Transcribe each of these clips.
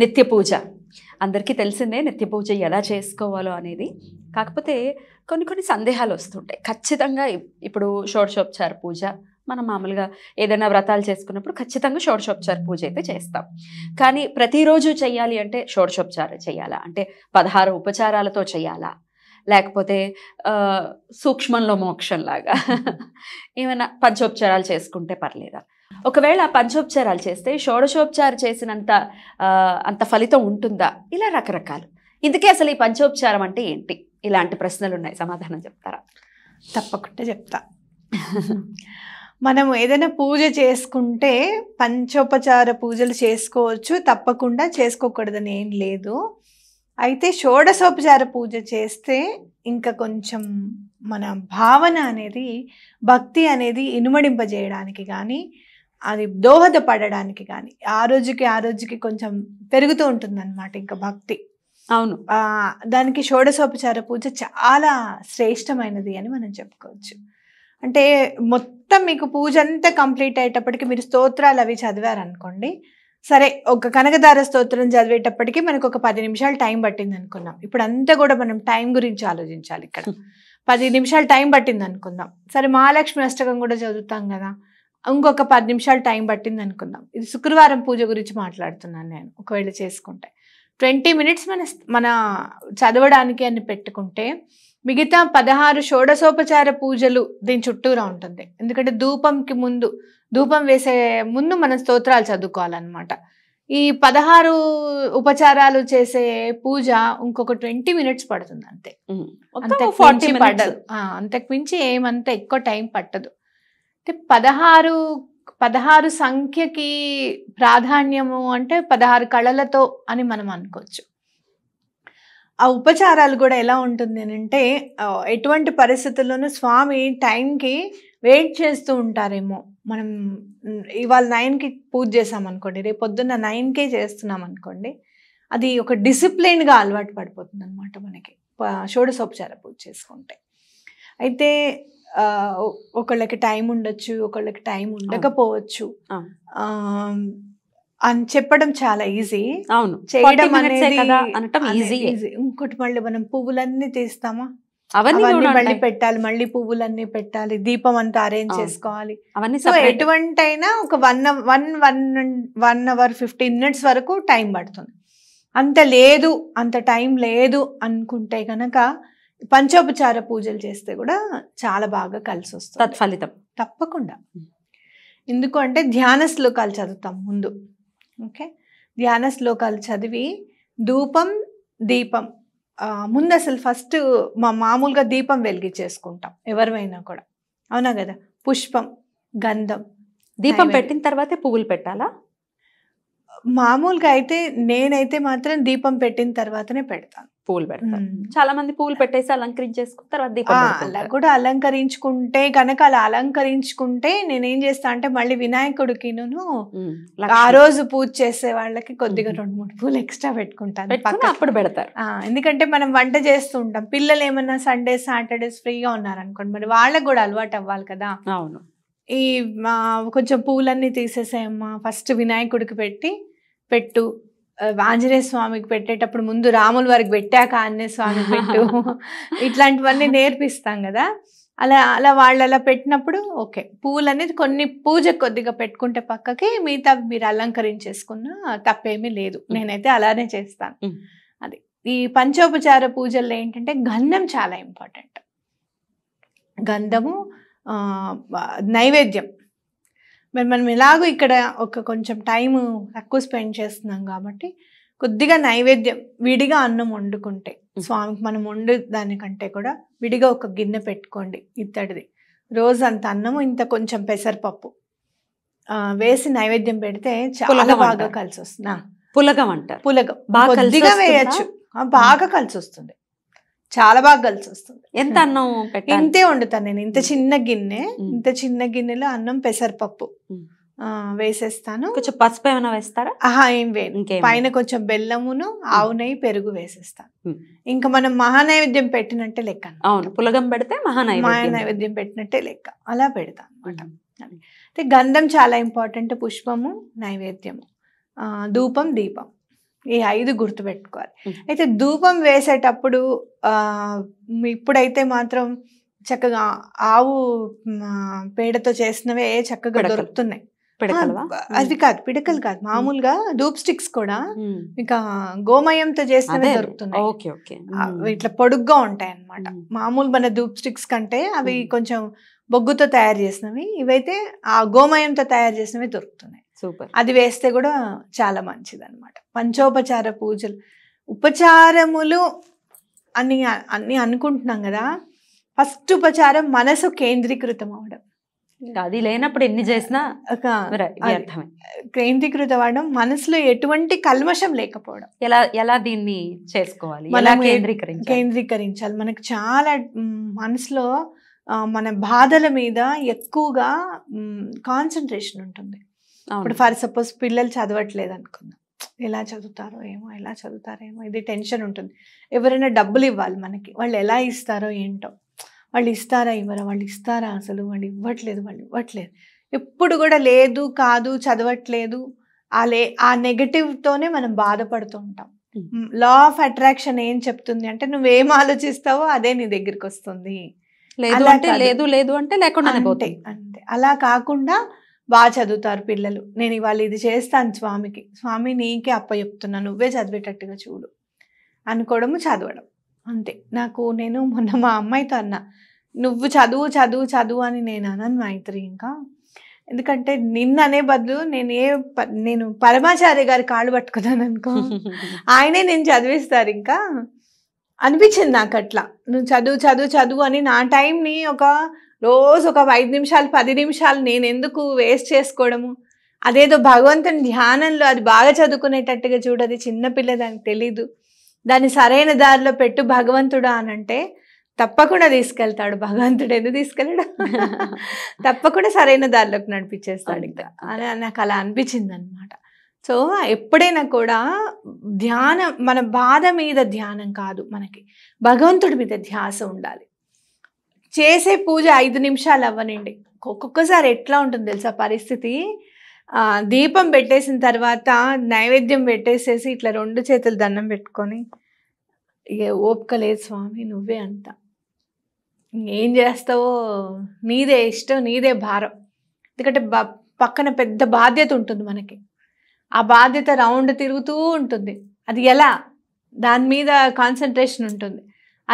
నిత్య పూజ అందరికీ తెలిసిందే నిత్య పూజ ఎలా చేసుకోవాలో అనేది కాకపోతే కొన్ని కొన్ని సందేహాలు వస్తుంటాయి ఖచ్చితంగా ఇప్పుడు షోడశోపచార పూజ మనం మామూలుగా ఏదైనా వ్రతాలు చేసుకున్నప్పుడు ఖచ్చితంగా షోడశోపచార పూజ అయితే చేస్తాం కానీ ప్రతిరోజు చేయాలి అంటే షోడశోపచార చేయాలా అంటే పదహారు ఉపచారాలతో చేయాలా లేకపోతే సూక్ష్మంలో మోక్షంలాగా ఏమైనా పంచోపచారాలు చేసుకుంటే పర్లేదా ఒకవేళ పంచోపచారాలు చేస్తే షోడశోపచారం చేసినంత అంత ఫలితం ఉంటుందా ఇలా రకరకాలు ఇందుకే అసలు ఈ పంచోపచారం అంటే ఏంటి ఇలాంటి ప్రశ్నలు ఉన్నాయి సమాధానం చెప్తారా తప్పకుండా చెప్తా మనం ఏదైనా పూజ చేసుకుంటే పంచోపచార పూజలు చేసుకోవచ్చు తప్పకుండా చేసుకోకూడదని ఏం లేదు అయితే షోడశోపచార పూజ చేస్తే ఇంకా కొంచెం మన భావన అనేది భక్తి అనేది ఇనుమడింపజేయడానికి కానీ అది దోహదపడడానికి కానీ ఆ రోజుకి ఆ రోజుకి కొంచెం పెరుగుతూ ఉంటుంది అనమాట ఇంకా భక్తి అవును దానికి షోడశోపచార పూజ చాలా శ్రేష్టమైనది అని మనం చెప్పుకోవచ్చు అంటే మొత్తం మీకు పూజ అంతా కంప్లీట్ అయ్యేటప్పటికి మీరు స్తోత్రాలు అవి చదివారనుకోండి సరే ఒక కనకదార స్తోత్రం చదివేటప్పటికి మనకు ఒక పది నిమిషాలు టైం పట్టింది అనుకుందాం ఇప్పుడు అంతా కూడా మనం టైం గురించి ఆలోచించాలి ఇక్కడ పది నిమిషాలు టైం పట్టింది అనుకుందాం సరే మహాలక్ష్మి అష్టకం కూడా చదువుతాం కదా ఇంకొక పది నిమిషాలు టైం పట్టింది అనుకుందాం ఇది శుక్రవారం పూజ గురించి మాట్లాడుతున్నాను నేను ఒకవేళ చేసుకుంటే ట్వంటీ మినిట్స్ మన మన చదవడానికి అని పెట్టుకుంటే మిగతా పదహారు షోడశోపచార పూజలు దీని చుట్టూరా ఉంటుంది ఎందుకంటే ధూపంకి ముందు ధూపం వేసే ముందు మనం స్తోత్రాలు చదువుకోవాలన్నమాట ఈ పదహారు ఉపచారాలు చేసే పూజ ఇంకొక ట్వంటీ మినిట్స్ పడుతుంది అంతే అంతకు మించి పడ్డదు అంతకు మించి ఏమంత ఎక్కువ టైం పట్టదు అంటే పదహారు పదహారు సంఖ్యకి ప్రాధాన్యము అంటే పదహారు కళలతో అని మనం అనుకోవచ్చు ఆ ఉపచారాలు కూడా ఎలా ఉంటుంది అని అంటే ఎటువంటి పరిస్థితుల్లోనూ స్వామి టైంకి వెయిట్ చేస్తూ ఉంటారేమో మనం ఇవాళ నైన్కి పూజ చేసామనుకోండి రేపు పొద్దున్న నైన్కే చేస్తున్నాం అనుకోండి అది ఒక డిసిప్లిన్గా అలవాటు పడిపోతుంది అనమాట మనకి షోడసోపచార పూజ చేసుకుంటే అయితే ఒకళ్ళకి టైం ఉండొచ్చు ఒకళ్ళకి టైం ఉండకపోవచ్చు అని చెప్పడం చాలా ఈజీ అవును చేయడం ఈజీ ఇంకోటి మళ్ళీ మనం పువ్వులన్నీ తీస్తామా అవన్నీ మళ్ళీ పెట్టాలి మళ్ళీ పువ్వులన్నీ పెట్టాలి దీపం అంతా అరేంజ్ చేసుకోవాలి సో ఎటువంటి అయినా ఒక one one one one hour fifteen minutes వరకు టైం పడుతుంది అంత లేదు అంత టైం లేదు అనుకుంటే కనుక పంచోపచార పూజలు చేస్తే కూడా చాలా బాగా కలిసి వస్తుంది తత్ఫలితం తప్పకుండా ఎందుకు అంటే ధ్యాన శ్లోకాలు చదువుతాం ముందు ఓకే ధ్యాన శ్లోకాలు చదివి ధూపం దీపం ముందు అసలు ఫస్ట్ మా మామూలుగా దీపం వెలిగించేసుకుంటాం ఎవరివైనా కూడా అవునా కదా పుష్పం గంధం దీపం పెట్టిన తర్వాతే పువ్వులు పెట్టాలా మామూలుగా అయితే నేనైతే మాత్రం దీపం పెట్టిన తర్వాతనే పెడతాను పూలు పెడతారు చాలా మంది పూలు పెట్టేసి అలంకరించేసుకుని తర్వాత అలా కూడా అలంకరించుకుంటే కనుక అలా అలంకరించుకుంటే నేనేం చేస్తా అంటే మళ్ళీ వినాయకుడికి ఆ రోజు పూజ చేసే వాళ్ళకి కొద్దిగా రెండు మూడు పూలు ఎక్స్ట్రా పెట్టుకుంటాను అప్పుడు పెడతారు ఎందుకంటే మనం వంట చేస్తూ ఉంటాం పిల్లలు ఏమన్నా సండే సాటర్డేస్ ఫ్రీగా ఉన్నారనుకోండి మరి వాళ్ళకి కూడా అలవాటు అవ్వాలి కదా అవును ఈ కొంచెం పూలన్నీ తీసేసేయమ్మా ఫస్ట్ వినాయకుడికి పెట్టి పెట్టు ఆంజనేయ స్వామికి పెట్టేటప్పుడు ముందు రాముల వారికి పెట్టాక ఆంజనేయ స్వామి పెట్టు ఇట్లాంటివన్నీ నేర్పిస్తాం కదా అలా అలా వాళ్ళు అలా పెట్టినప్పుడు ఓకే పూలు అనేది కొన్ని పూజ కొద్దిగా పెట్టుకుంటే పక్కకి మిగతా మీరు అలంకరించేసుకున్న తప్పేమీ లేదు నేనైతే అలానే చేస్తాను అది ఈ పంచోపచార పూజల్లో ఏంటంటే గంధం చాలా ఇంపార్టెంట్ గంధము నైవేద్యం మరి మనం ఎలాగో ఇక్కడ ఒక కొంచెం టైం తక్కువ స్పెండ్ చేస్తున్నాం కాబట్టి కొద్దిగా నైవేద్యం విడిగా అన్నం వండుకుంటే స్వామికి మనం వండు దానికంటే కూడా విడిగా ఒక గిన్నె పెట్టుకోండి ఇత్తడిది రోజు అంత అన్నము ఇంత కొంచెం పెసరపప్పు వేసి నైవేద్యం పెడితే చాలా బాగా కలిసి వస్తుంది పులగం అంటారు పులగం కొద్దిగా వేయచ్చు బాగా కలిసి వస్తుంది చాలా బాగా కలిసి వస్తుంది ఎంత అన్నం ఇంతే వండుతాను నేను ఇంత చిన్న గిన్నె ఇంత చిన్న గిన్నెలో అన్నం పెసరపప్పు వేసేస్తాను కొంచెం పసుపు ఏమైనా వేస్తారా ఆహా ఏం వేయను పైన కొంచెం బెల్లమును ఆవు నెయ్యి పెరుగు వేసేస్తాను ఇంకా మనం మహానైవేద్యం పెట్టినట్టే లెక్క అవును పులగం పెడితే మహానైవేద్యం పెట్టినట్టే లెక్క అలా పెడతాను అనమాట అయితే గంధం చాలా ఇంపార్టెంట్ పుష్పము నైవేద్యము ధూపం దీపం ఈ ఐదు గుర్తుపెట్టుకోవాలి అయితే ధూపం వేసేటప్పుడు ఇప్పుడైతే మాత్రం చక్కగా ఆవు పేడతో చేసినవే చక్కగా దొరుకుతున్నాయి అది కాదు పిడకలు కాదు మామూలుగా ధూప్ స్టిక్స్ కూడా ఇంకా గోమయంతో చేసినవి దొరుకుతున్నాయి ఇట్లా పొడుగ్గా ఉంటాయి అనమాట మామూలు మన ధూప్ స్టిక్స్ కంటే అవి కొంచెం బొగ్గుతో తయారు చేసినవి ఇవైతే ఆ గోమయంతో తయారు చేసినవి దొరుకుతున్నాయి సూపర్ అది వేస్తే కూడా చాలా మంచిది అనమాట పంచోపచార పూజలు ఉపచారములు అని అన్ని అనుకుంటున్నాం కదా ఫస్ట్ ఉపచారం మనసు కేంద్రీకృతం అవడం అది లేనప్పుడు ఎన్ని చేసినా ఒక కేంద్రీకృతం అవడం మనసులో ఎటువంటి కల్మషం లేకపోవడం ఎలా ఎలా దీన్ని చేసుకోవాలి కేంద్రీకరించాలి కేంద్రీకరించాలి మనకు చాలా మనసులో మన బాధల మీద ఎక్కువగా కాన్సన్ట్రేషన్ ఉంటుంది ఇప్పుడు ఫర్ సపోజ్ పిల్లలు చదవట్లేదు అనుకుందాం ఎలా చదువుతారో ఏమో ఎలా చదువుతారో ఏమో ఇది టెన్షన్ ఉంటుంది ఎవరైనా డబ్బులు ఇవ్వాలి మనకి వాళ్ళు ఎలా ఇస్తారో ఏంటో వాళ్ళు ఇస్తారా ఇవ్వరా వాళ్ళు ఇస్తారా అసలు వాళ్ళు ఇవ్వట్లేదు వాళ్ళు ఇవ్వట్లేదు ఎప్పుడు కూడా లేదు కాదు చదవట్లేదు ఆ లే ఆ నెగటివ్తోనే మనం బాధపడుతూ ఉంటాం లా ఆఫ్ అట్రాక్షన్ ఏం చెప్తుంది అంటే నువ్వు ఏం ఆలోచిస్తావో అదే నీ దగ్గరికి వస్తుంది లేదు అంటే లేదు లేదు అంటే లేకుండా అంతే అలా కాకుండా బాగా చదువుతారు పిల్లలు నేను ఇవాళ ఇది చేస్తాను స్వామికి స్వామి నీకే అప్ప చెప్తున్నా నువ్వే చదివేటట్టుగా చూడు అనుకోవడము చదవడం అంతే నాకు నేను మొన్న మా అమ్మాయితో అన్నా నువ్వు చదువు చదువు చదువు అని నేను అనను మైత్రి ఇంకా ఎందుకంటే నిన్ననే బదులు నేను ఏ నేను పరమాచార్య గారి కాళ్ళు పట్టుకున్నాను అనుకో ఆయనే నేను చదివిస్తారు ఇంకా అనిపించింది నాకు అట్లా నువ్వు చదువు చదువు చదువు అని నా టైంని ఒక రోజు ఒక ఐదు నిమిషాలు పది నిమిషాలు నేను ఎందుకు వేస్ట్ చేసుకోవడము అదేదో భగవంతుని ధ్యానంలో అది బాగా చదువుకునేటట్టుగా చూడదు చిన్నపిల్ల దానికి తెలీదు దాన్ని సరైన దారిలో పెట్టు భగవంతుడు అని అంటే తప్పకుండా తీసుకెళ్తాడు భగవంతుడు ఎందుకు తీసుకెళ్ళడం తప్పకుండా సరైన దారిలోకి నడిపించేస్తాడు ఇంకా నాకు అలా అనిపించింది అనమాట సో ఎప్పుడైనా కూడా ధ్యానం మన బాధ మీద ధ్యానం కాదు మనకి భగవంతుడి మీద ధ్యాస ఉండాలి చేసే పూజ ఐదు నిమిషాలు అవ్వనండి ఒక్కొక్కసారి ఎట్లా ఉంటుంది తెలుసా పరిస్థితి దీపం పెట్టేసిన తర్వాత నైవేద్యం పెట్టేసేసి ఇట్లా రెండు చేతులు దండం పెట్టుకొని ఇక ఓపిక లేదు స్వామి నువ్వే అంత ఏం చేస్తావో నీదే ఇష్టం నీదే భారం ఎందుకంటే పక్కన పెద్ద బాధ్యత ఉంటుంది మనకి ఆ బాధ్యత రౌండ్ తిరుగుతూ ఉంటుంది అది ఎలా దాని మీద కాన్సన్ట్రేషన్ ఉంటుంది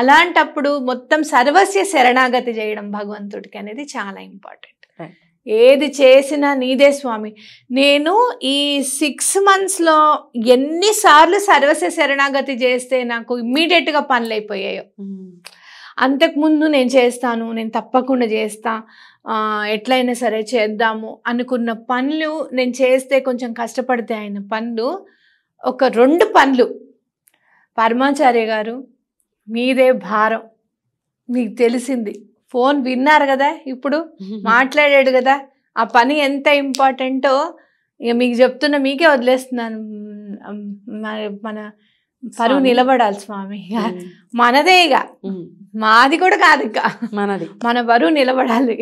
అలాంటప్పుడు మొత్తం సర్వస్య శరణాగతి చేయడం భగవంతుడికి అనేది చాలా ఇంపార్టెంట్ ఏది చేసినా నీదే స్వామి నేను ఈ సిక్స్ మంత్స్లో ఎన్నిసార్లు సర్వస్య శరణాగతి చేస్తే నాకు ఇమ్మీడియట్గా పనులు అయిపోయాయో hmm. అంతకుముందు నేను చేస్తాను నేను తప్పకుండా చేస్తా ఎట్లయినా సరే చేద్దాము అనుకున్న పనులు నేను చేస్తే కొంచెం కష్టపడితే ఆయన పనులు ఒక రెండు పనులు పరమాచార్య గారు మీదే భారం మీకు తెలిసింది ఫోన్ విన్నారు కదా ఇప్పుడు మాట్లాడాడు కదా ఆ పని ఎంత ఇంపార్టెంటో ఇక మీకు చెప్తున్న మీకే వదిలేస్తున్నాను మన పరువు నిలబడాలి స్వామి మనదే ఇక మాది కూడా కాదు ఇంకా మనది మన బరువు నిలబడాలి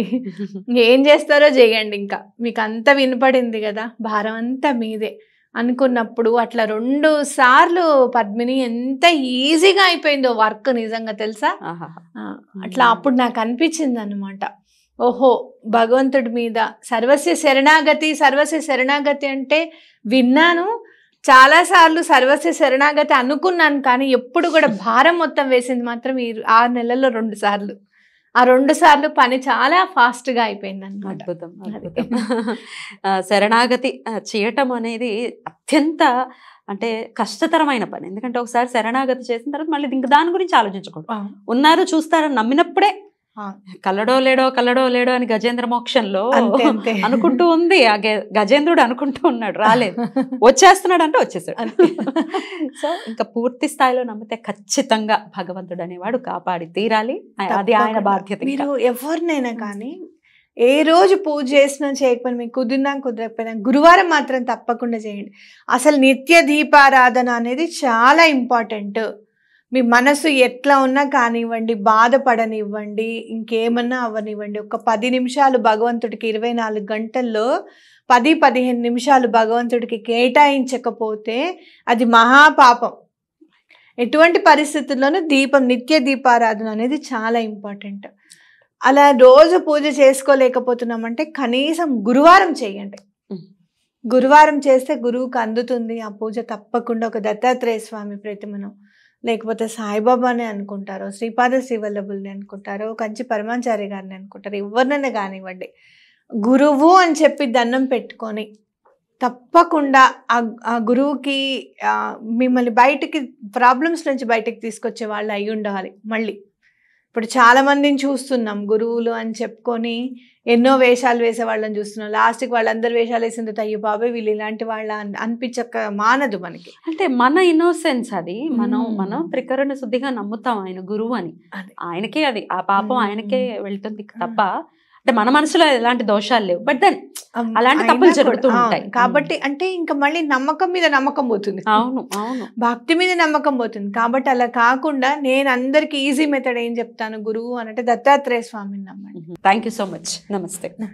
ఏం చేస్తారో చేయండి ఇంకా మీకు అంతా వినపడింది కదా భారం అంతా మీదే అనుకున్నప్పుడు అట్లా రెండు సార్లు పద్మిని ఎంత ఈజీగా అయిపోయిందో వర్క్ నిజంగా తెలుసా అట్లా అప్పుడు నాకు అనిపించింది అనమాట ఓహో భగవంతుడి మీద సర్వస్య శరణాగతి సర్వస్య శరణాగతి అంటే విన్నాను చాలాసార్లు సర్వస్య శరణాగతి అనుకున్నాను కానీ ఎప్పుడు కూడా భారం మొత్తం వేసింది మాత్రం ఈ ఆరు నెలల్లో రెండు సార్లు ఆ రెండు సార్లు పని చాలా గా అయిపోయింది అనమాట అద్భుతం శరణాగతి చేయటం అనేది అత్యంత అంటే కష్టతరమైన పని ఎందుకంటే ఒకసారి శరణాగతి చేసిన తర్వాత మళ్ళీ ఇంక దాని గురించి ఆలోచించకూడదు ఉన్నారు చూస్తారని నమ్మినప్పుడే కల్లడో లేడో కల్లడో లేడో అని గజేంద్ర మోక్షంలో అనుకుంటూ ఉంది ఆ గజేంద్రుడు అనుకుంటూ ఉన్నాడు రాలేదు వచ్చేస్తున్నాడు అంటే వచ్చేసాడు సో ఇంకా పూర్తి స్థాయిలో నమ్మితే ఖచ్చితంగా భగవంతుడు అనేవాడు కాపాడి తీరాలి అది ఆయన బాధ్యత మీరు ఎవరినైనా కానీ ఏ రోజు పూజ చేసినా చేయకపోయినా మీకు కుదిరినా కుదరకపోయినా గురువారం మాత్రం తప్పకుండా చేయండి అసలు నిత్య దీపారాధన అనేది చాలా ఇంపార్టెంట్ మీ మనసు ఎట్లా ఉన్నా కానివ్వండి బాధపడనివ్వండి ఇంకేమన్నా అవ్వనివ్వండి ఒక పది నిమిషాలు భగవంతుడికి ఇరవై నాలుగు గంటల్లో పది పదిహేను నిమిషాలు భగవంతుడికి కేటాయించకపోతే అది మహాపాపం ఎటువంటి పరిస్థితుల్లోనూ దీపం నిత్య దీపారాధన అనేది చాలా ఇంపార్టెంట్ అలా రోజు పూజ చేసుకోలేకపోతున్నామంటే కనీసం గురువారం చేయండి గురువారం చేస్తే గురువుకు అందుతుంది ఆ పూజ తప్పకుండా ఒక దత్తాత్రేయ స్వామి ప్రతిమను లేకపోతే సాయిబాబానే అనుకుంటారు శ్రీపాద శ్రీవల్లభుల్ని అనుకుంటారు కంచి పరమాచారి గారిని అనుకుంటారు ఎవరినైనా కానివ్వండి గురువు అని చెప్పి దండం పెట్టుకొని తప్పకుండా ఆ గురువుకి మిమ్మల్ని బయటికి ప్రాబ్లమ్స్ నుంచి బయటకు తీసుకొచ్చే వాళ్ళు అయి ఉండాలి మళ్ళీ ఇప్పుడు చాలామందిని చూస్తున్నాం గురువులు అని చెప్పుకొని ఎన్నో వేషాలు వేసే వాళ్ళని చూస్తున్నాం లాస్ట్కి వాళ్ళందరూ వేషాలు వేసిన తర్వాత అయ్యో బాబాయ్ వీళ్ళు ఇలాంటి వాళ్ళ అనిపించక మానదు మనకి అంటే మన ఇన్నోసెన్స్ అది మనం మనం ప్రకరణ శుద్ధిగా నమ్ముతాం ఆయన గురువు అని ఆయనకే అది ఆ పాపం ఆయనకే వెళ్తుంది తప్ప అంటే మన మనసులో ఎలాంటి దోషాలు లేవు బట్ దెన్ అలాంటి తప్పులు జరుగుతూ ఉంటాయి కాబట్టి అంటే ఇంకా మళ్ళీ నమ్మకం మీద నమ్మకం పోతుంది అవును అవును భక్తి మీద నమ్మకం పోతుంది కాబట్టి అలా కాకుండా నేను అందరికి ఈజీ మెథడ్ ఏం చెప్తాను గురువు అని అంటే దత్తాత్రేయ స్వామిని నమ్మండి థ్యాంక్ సో మచ్ నమస్తే